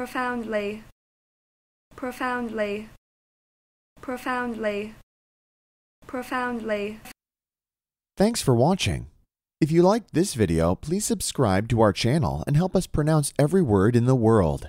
profoundly profoundly profoundly profoundly Thanks for watching. If you liked this video, please subscribe to our channel and help us pronounce every word in the world.